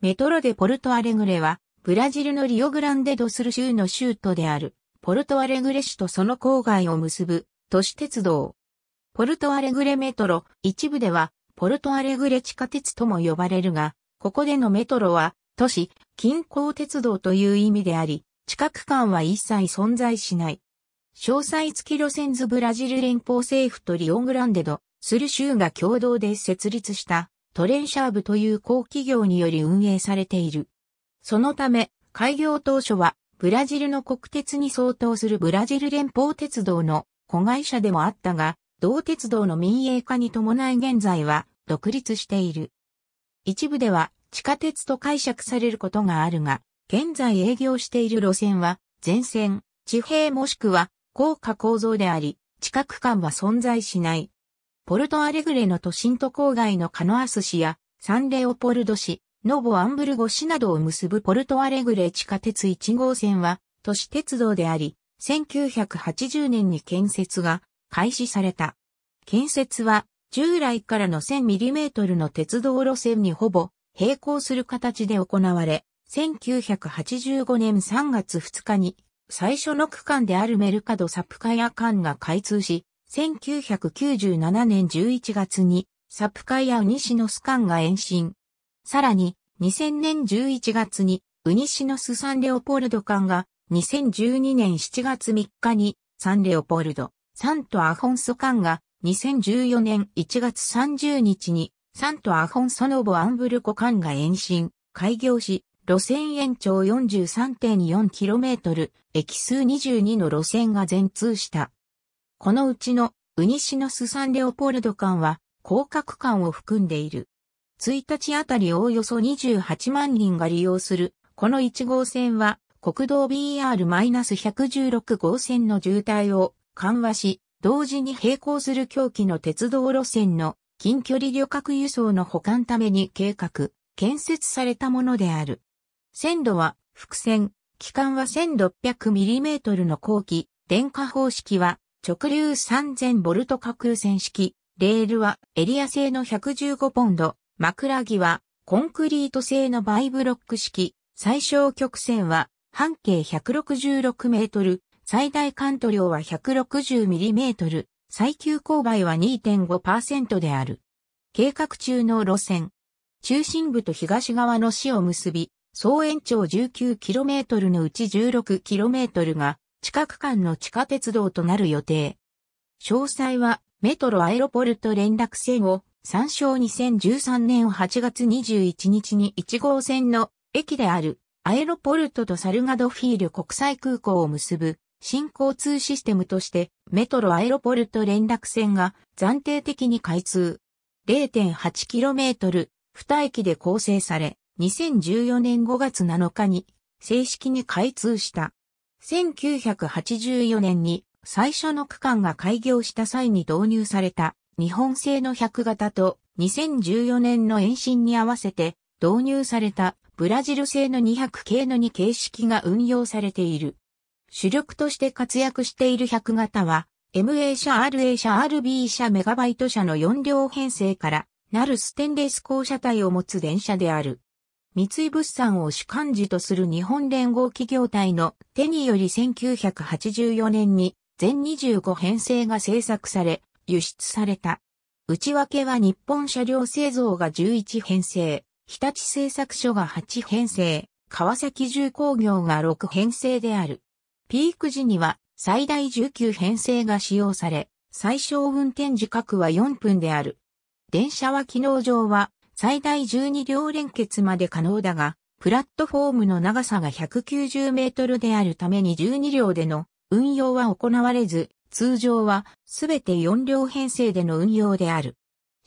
メトロでポルトアレグレは、ブラジルのリオグランデドスル州の州都である、ポルトアレグレ市とその郊外を結ぶ、都市鉄道。ポルトアレグレメトロ、一部では、ポルトアレグレ地下鉄とも呼ばれるが、ここでのメトロは、都市、近郊鉄道という意味であり、地下区間は一切存在しない。詳細付き路線図ブラジル連邦政府とリオグランデド、スル州が共同で設立したトレンシャーブという高企業により運営されている。そのため、開業当初は、ブラジルの国鉄に相当するブラジル連邦鉄道の子会社でもあったが、同鉄道の民営化に伴い現在は独立している。一部では地下鉄と解釈されることがあるが、現在営業している路線は、全線、地平もしくは高架構造であり、地下区間は存在しない。ポルトアレグレの都心と郊外のカノアス市やサンレオポルド市、ノボアンブルゴ市などを結ぶポルトアレグレ地下鉄1号線は都市鉄道であり、1980年に建設が開始された。建設は従来からの 1000mm の鉄道路線にほぼ並行する形で行われ、1985年3月2日に最初の区間であるメルカドサプカヤ間が開通し、1997年11月にサプカイア・ウニシノス艦が延伸。さらに、2000年11月にウニシノス・サンレオポルド艦が、2012年7月3日にサンレオポルド、サント・アホンソ艦が、2014年1月30日にサント・アホンソ・ノボ・アンブルコ艦が延伸、開業し、路線延長 43.4km、駅数22の路線が全通した。このうちのウニシノス・サン・レオポルド間は広角間を含んでいる。1日あたりおおよそ28万人が利用する、この1号線は国道 BR-116 号線の渋滞を緩和し、同時に並行する狂気の鉄道路線の近距離旅客輸送の保管ために計画、建設されたものである。線路は、複線、期間は 1600mm の後期、電化方式は直流3 0 0 0ト架空線式、レールはエリア製の115ポンド、枕木はコンクリート製のバイブロック式、最小曲線は半径166メートル、最大関東量は160ミリメートル、最急勾配は2.5%である。計画中の路線。中心部と東側の市を結び、総延長 19km のうち 16km が近く間の地下鉄道となる予定。詳細はメトロアエロポルト連絡線を参照2013年8月21日に1号線の駅であるアエロポルトとサルガドフィール国際空港を結ぶ新交通システムとしてメトロアエロポルト連絡線が暫定的に開通。0.8km、2駅で構成され、2014年5月7日に正式に開通した。1984年に最初の区間が開業した際に導入された日本製の100型と2014年の延伸に合わせて導入されたブラジル製の200系の2形式が運用されている。主力として活躍している100型は MA 社 RA 社 RB 社メガバイト社の4両編成からなるステンレス高車体を持つ電車である。三井物産を主幹事とする日本連合企業体の手により1984年に全25編成が制作され、輸出された。内訳は日本車両製造が11編成、日立製作所が8編成、川崎重工業が6編成である。ピーク時には最大19編成が使用され、最小運転時刻は4分である。電車は機能上は最大12両連結まで可能だが、プラットフォームの長さが190メートルであるために12両での運用は行われず、通常はすべて4両編成での運用である。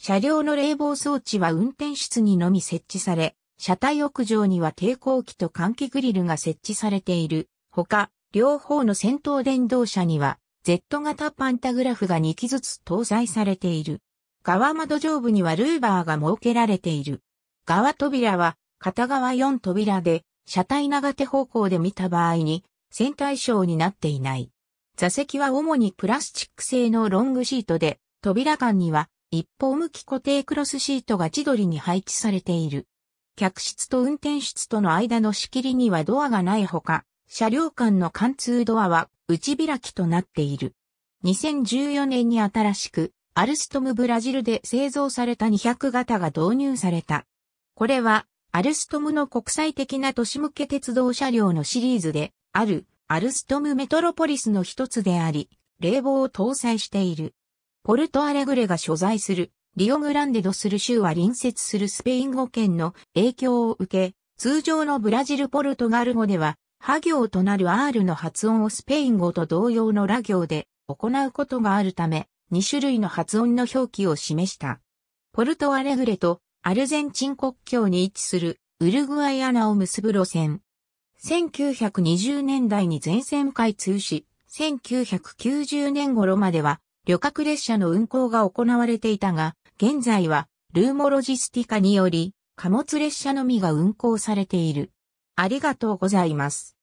車両の冷房装置は運転室にのみ設置され、車体屋上には抵抗器と換気グリルが設置されている。ほか、両方の先頭電動車には Z 型パンタグラフが2機ずつ搭載されている。側窓上部にはルーバーが設けられている。側扉は片側4扉で、車体長手方向で見た場合に、線対称になっていない。座席は主にプラスチック製のロングシートで、扉間には一方向き固定クロスシートが千鳥りに配置されている。客室と運転室との間の仕切りにはドアがないほか、車両間の貫通ドアは内開きとなっている。2014年に新しくアルストムブラジルで製造された200型が導入された。これは、アルストムの国際的な都市向け鉄道車両のシリーズで、ある、アルストムメトロポリスの一つであり、冷房を搭載している。ポルトアレグレが所在する、リオグランデドスル州は隣接するスペイン語圏の影響を受け、通常のブラジルポルトガル語では、ハ行となる R の発音をスペイン語と同様のラ行で行うことがあるため、2種類の発音の表記を示した。ポルトアレグレとアルゼンチン国境に位置するウルグアイアナを結ぶ路線。1920年代に全線開通し、1990年頃までは旅客列車の運行が行われていたが、現在はルーモロジスティカにより貨物列車のみが運行されている。ありがとうございます。